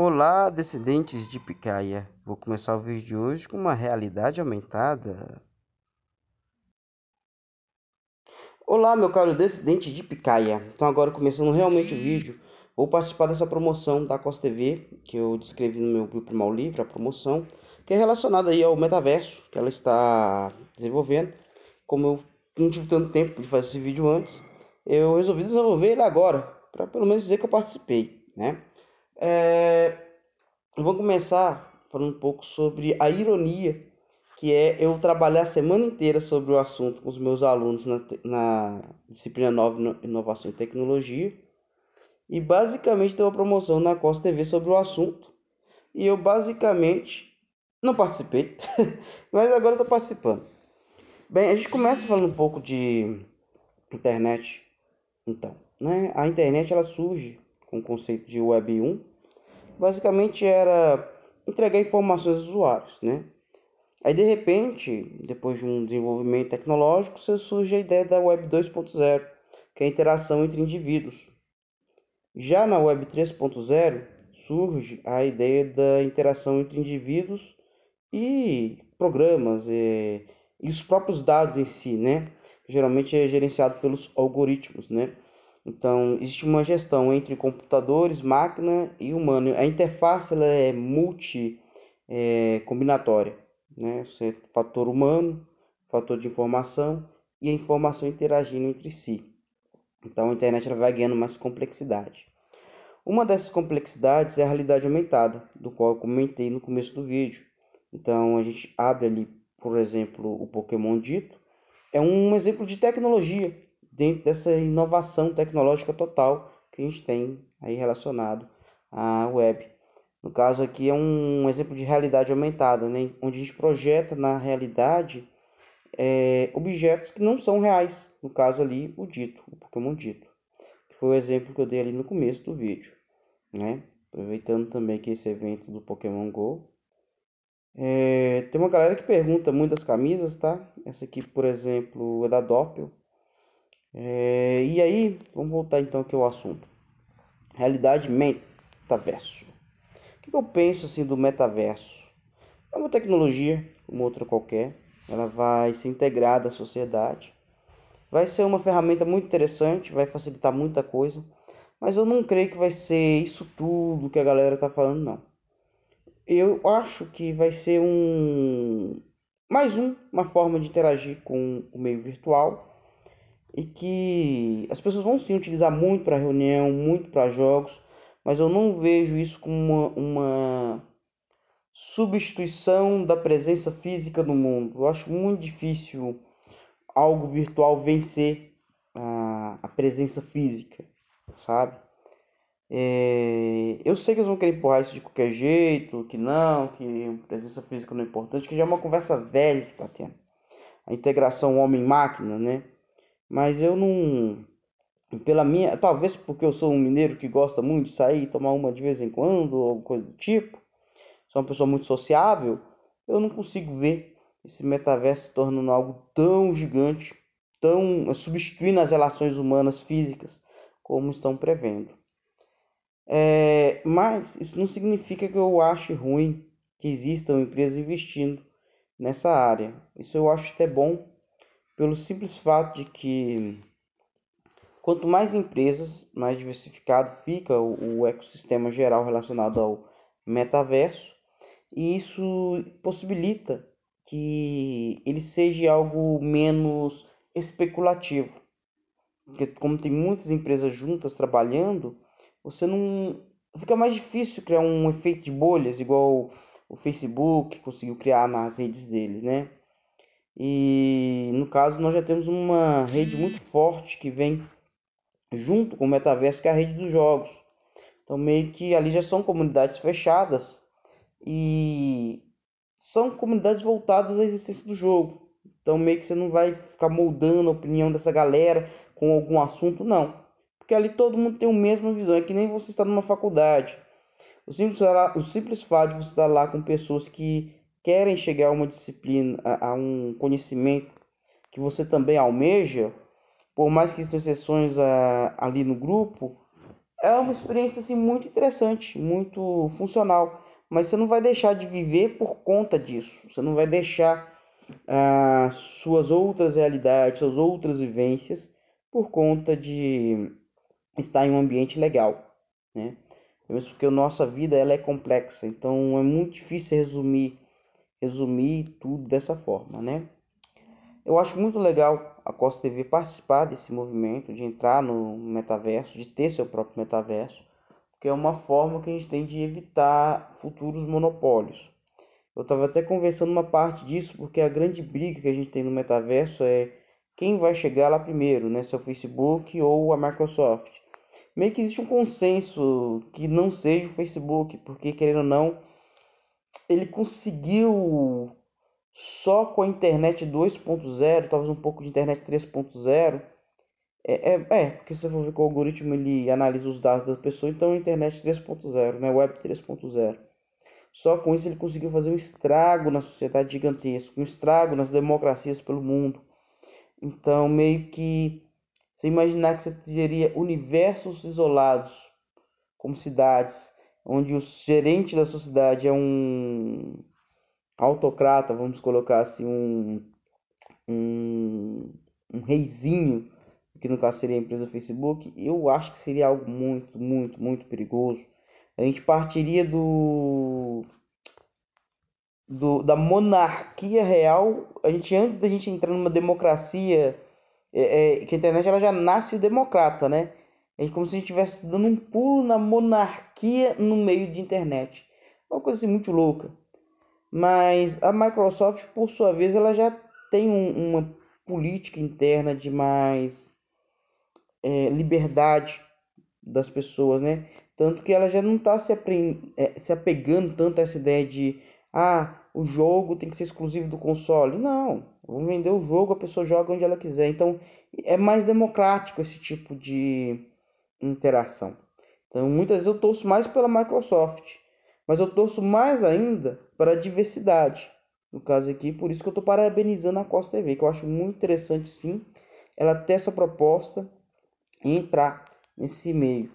Olá, descendentes de Picaia. Vou começar o vídeo de hoje com uma realidade aumentada. Olá, meu caro descendente de Picaia. Então, agora começando realmente o vídeo, vou participar dessa promoção da Costa TV, que eu descrevi no meu primeiro livro, a promoção, que é relacionada aí ao metaverso que ela está desenvolvendo. Como eu não tive tanto tempo de fazer esse vídeo antes, eu resolvi desenvolver ele agora, para pelo menos dizer que eu participei, né? É, eu vou começar falando um pouco sobre a ironia, que é eu trabalhar a semana inteira sobre o assunto com os meus alunos na, na disciplina 9, Inovação e Tecnologia. E basicamente tem uma promoção na Costa TV sobre o assunto. E eu basicamente não participei, mas agora estou participando. Bem, a gente começa falando um pouco de internet. Então, né? A internet ela surge com o conceito de Web 1, basicamente era entregar informações aos usuários, né? Aí de repente, depois de um desenvolvimento tecnológico, surge a ideia da Web 2.0, que é a interação entre indivíduos. Já na Web 3.0 surge a ideia da interação entre indivíduos e programas e, eh, e os próprios dados em si, né? Geralmente é gerenciado pelos algoritmos, né? Então, existe uma gestão entre computadores, máquina e humano. A interface ela é multi-combinatória. É, né? Você, é fator humano, fator de informação e a informação interagindo entre si. Então, a internet ela vai ganhando mais complexidade. Uma dessas complexidades é a realidade aumentada, do qual eu comentei no começo do vídeo. Então, a gente abre ali, por exemplo, o Pokémon Dito. É um exemplo de tecnologia dentro dessa inovação tecnológica total que a gente tem aí relacionado à web. No caso aqui é um exemplo de realidade aumentada, né? onde a gente projeta na realidade é, objetos que não são reais. No caso ali, o dito, o Pokémon dito. Que foi o exemplo que eu dei ali no começo do vídeo. Né? Aproveitando também que esse evento do Pokémon GO. É, tem uma galera que pergunta muito camisas, tá? Essa aqui, por exemplo, é da Doppel é, e aí, vamos voltar então aqui ao assunto. Realidade metaverso. O que eu penso assim do metaverso? É uma tecnologia, como outra qualquer, ela vai ser integrada à sociedade. Vai ser uma ferramenta muito interessante, vai facilitar muita coisa, mas eu não creio que vai ser isso tudo que a galera está falando não. Eu acho que vai ser um mais um, uma forma de interagir com o meio virtual e que as pessoas vão sim utilizar muito para reunião, muito para jogos, mas eu não vejo isso como uma, uma substituição da presença física no mundo. Eu acho muito difícil algo virtual vencer a, a presença física, sabe? É, eu sei que eles vão querer empurrar isso de qualquer jeito, que não, que presença física não é importante, que já é uma conversa velha que está tendo. A integração homem-máquina, né? Mas eu não. Pela minha. Talvez porque eu sou um mineiro que gosta muito de sair e tomar uma de vez em quando, ou coisa do tipo. Sou uma pessoa muito sociável. Eu não consigo ver esse metaverso se tornando algo tão gigante, tão. substituindo as relações humanas físicas, como estão prevendo. É, mas isso não significa que eu ache ruim que existam empresas investindo nessa área. Isso eu acho até bom pelo simples fato de que quanto mais empresas, mais diversificado fica o, o ecossistema geral relacionado ao metaverso, e isso possibilita que ele seja algo menos especulativo. Porque como tem muitas empresas juntas trabalhando, você não fica mais difícil criar um efeito de bolhas igual o Facebook conseguiu criar nas redes dele, né? E no caso, nós já temos uma rede muito forte que vem junto com o metaverso, que é a rede dos jogos. Então, meio que ali já são comunidades fechadas e são comunidades voltadas à existência do jogo. Então, meio que você não vai ficar moldando a opinião dessa galera com algum assunto, não. Porque ali todo mundo tem a mesma visão, é que nem você está numa faculdade. O simples, o simples fato de você estar lá com pessoas que querem chegar a uma disciplina, a, a um conhecimento que você também almeja, por mais que sejam sessões a, ah, ali no grupo, é uma experiência assim, muito interessante, muito funcional. Mas você não vai deixar de viver por conta disso. Você não vai deixar as ah, suas outras realidades, suas outras vivências, por conta de estar em um ambiente legal. Né? Porque a nossa vida ela é complexa, então é muito difícil resumir resumir tudo dessa forma, né? Eu acho muito legal a Costa TV participar desse movimento, de entrar no metaverso, de ter seu próprio metaverso, porque é uma forma que a gente tem de evitar futuros monopólios. Eu estava até conversando uma parte disso, porque a grande briga que a gente tem no metaverso é quem vai chegar lá primeiro, né? Se é o Facebook ou a Microsoft. Meio que existe um consenso que não seja o Facebook, porque querendo ou não, ele conseguiu só com a internet 2.0, talvez um pouco de internet 3.0. É, é, é, porque se for ver que o algoritmo ele analisa os dados da pessoa, então internet 3.0, né? Web 3.0. Só com isso ele conseguiu fazer um estrago na sociedade gigantesco, um estrago nas democracias pelo mundo. Então, meio que você imaginar que você teria universos isolados, como cidades, onde o gerente da sociedade é um autocrata, vamos colocar assim, um, um, um reizinho, que no caso seria a empresa Facebook, eu acho que seria algo muito, muito, muito perigoso. A gente partiria do, do da monarquia real, a gente antes da gente entrar numa democracia, é, é, que a internet ela já nasce democrata, né? É como se a gente estivesse dando um pulo na monarquia no meio de internet. É uma coisa assim muito louca. Mas a Microsoft, por sua vez, ela já tem um, uma política interna de mais é, liberdade das pessoas, né? Tanto que ela já não está se, é, se apegando tanto a essa ideia de ah, o jogo tem que ser exclusivo do console. Não, vamos vender o jogo, a pessoa joga onde ela quiser. Então é mais democrático esse tipo de, interação. Então, muitas vezes eu torço mais pela Microsoft, mas eu torço mais ainda para a diversidade. No caso aqui, por isso que eu estou parabenizando a Costa TV, que eu acho muito interessante sim ela ter essa proposta e entrar nesse meio.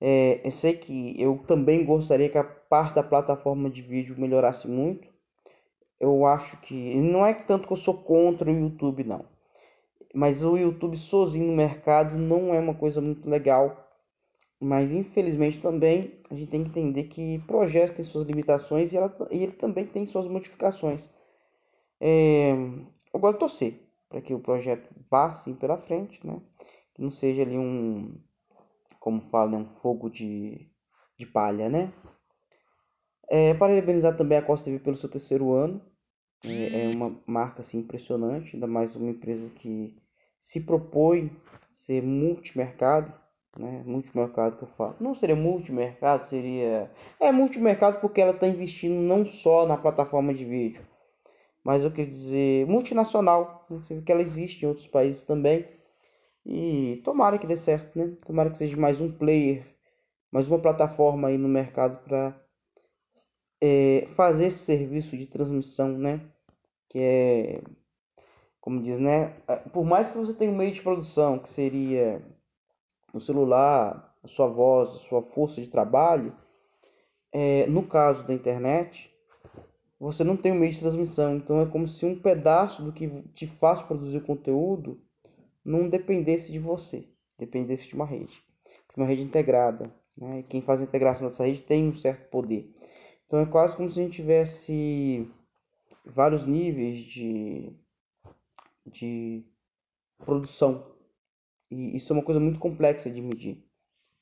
É, eu sei que eu também gostaria que a parte da plataforma de vídeo melhorasse muito. Eu acho que não é tanto que eu sou contra o YouTube, não. Mas o YouTube sozinho no mercado não é uma coisa muito legal. Mas infelizmente também a gente tem que entender que projetos têm suas limitações e, ela, e ele também tem suas modificações. É, torcer para que o projeto vá sim pela frente, né? Que não seja ali um, como fala, né? um fogo de, de palha, né? É, parabenizar também a Costa TV pelo seu terceiro ano é uma marca assim, impressionante, ainda mais uma empresa que se propõe ser multimercado, né? Multimercado que eu falo. Não seria multimercado, seria. É multimercado porque ela está investindo não só na plataforma de vídeo, mas eu quero dizer multinacional. Né? Você vê que ela existe em outros países também. E tomara que dê certo, né? Tomara que seja mais um player, mais uma plataforma aí no mercado para é, fazer esse serviço de transmissão, né? Que é, como diz, né? Ah, por mais que você tenha um meio de produção, que seria o celular, a sua voz, a sua força de trabalho, é, no caso da internet, você não tem um meio de transmissão. Então é como se um pedaço do que te faz produzir o conteúdo não dependesse de você, dependesse de uma rede, de uma rede integrada. Né? E quem faz a integração dessa rede tem um certo poder. Então é quase como se a gente tivesse vários níveis de, de produção. E isso é uma coisa muito complexa de medir.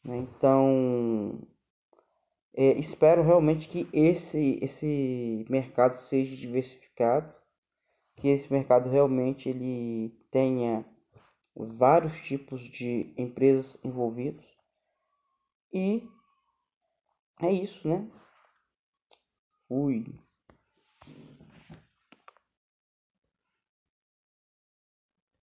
Né? Então, é, espero realmente que esse, esse mercado seja diversificado, que esse mercado realmente ele tenha vários tipos de empresas envolvidos. E é isso, né? Uy.